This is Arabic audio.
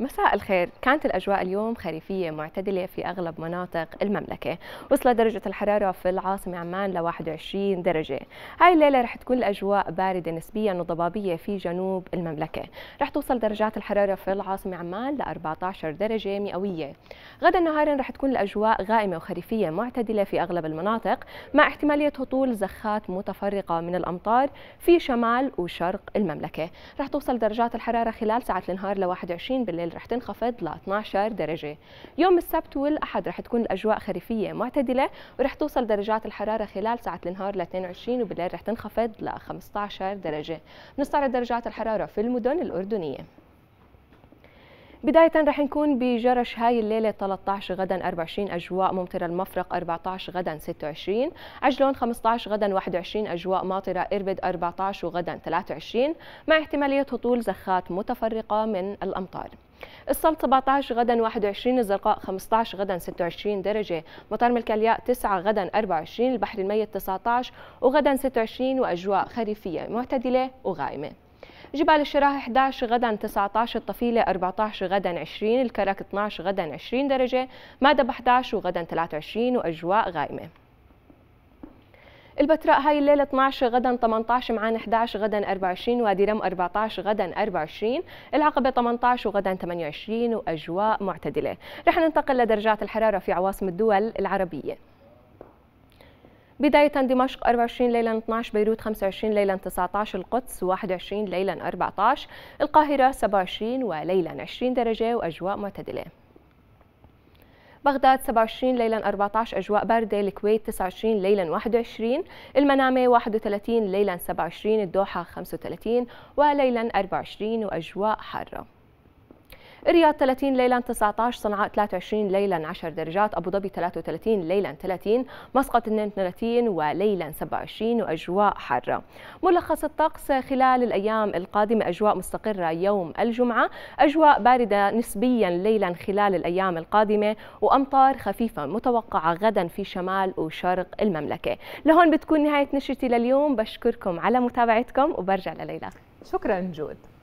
مساء الخير كانت الأجواء اليوم خريفية معتدلة في أغلب مناطق المملكة وصلت درجة الحرارة في العاصمة عمان ل 21 درجة هاي الليلة رح تكون الأجواء باردة نسبيا وضبابية في جنوب المملكة رح توصل درجات الحرارة في العاصمة عمان ل 14 درجة مئوية غدا نهارا رح تكون الأجواء غائمة وخريفية معتدلة في أغلب المناطق مع احتمالية هطول زخات متفرقة من الأمطار في شمال وشرق المملكة رح توصل درجات الحرارة خلال ساعات النهار ل 21 بالليل الليل رح تنخفض ل 12 درجة يوم السبت والأحد رح تكون الأجواء خريفية معتدلة ورح توصل درجات الحرارة خلال ساعة النهار ل 22 وبالليل رح تنخفض ل 15 درجة نستعرض درجات الحرارة في المدن الأردنية بداية رح نكون بجرش هاي الليلة 13 غدا 24 أجواء ممطرة المفرق 14 غدا 26 عجلون 15 غدا 21 أجواء ماطرة إربد 14 وغدا 23 مع احتمالية هطول زخات متفرقة من الأمطار السلط 17 غدا 21 الزرقاء 15 غدا 26 درجة مطار الياء 9 غدا 24 البحر الميت 19 وغدا 26 وأجواء خريفية معتدلة وغائمة جبال الشراه 11 غدا 19 الطفيلة 14 غدا 20 الكرك 12 غدا 20 درجة مادب 11 وغدا 23 وأجواء غائمة البتراء هاي الليلة 12 غدا 18 معان 11 غدا 24 وادي رم 14 غدا 24 العقبة 18 وغدا 28 وأجواء معتدلة رح ننتقل لدرجات الحرارة في عواصم الدول العربية بداية دمشق 24 ليلا 12 بيروت 25 ليلا 19 القدس 21 ليلا 14 القاهرة 27 وليلا 20 درجة وأجواء معتدلة بغداد 27 ليلا 14 أجواء باردة الكويت 29 ليلا 21 المنامة 31 ليلا 27 الدوحة 35 وليلا 24 وأجواء حارة الرياض 30 ليلا 19 صنعاء 23 ليلا 10 درجات أبو ظبي 33 ليلا 30 مسقط 32 وليلا 27 وأجواء حارة ملخص الطقس خلال الأيام القادمة أجواء مستقرة يوم الجمعة أجواء باردة نسبيا ليلا خلال الأيام القادمة وأمطار خفيفة متوقعة غدا في شمال وشرق المملكة لهون بتكون نهاية نشرتي لليوم بشكركم على متابعتكم وبرجع لليلى شكرا جود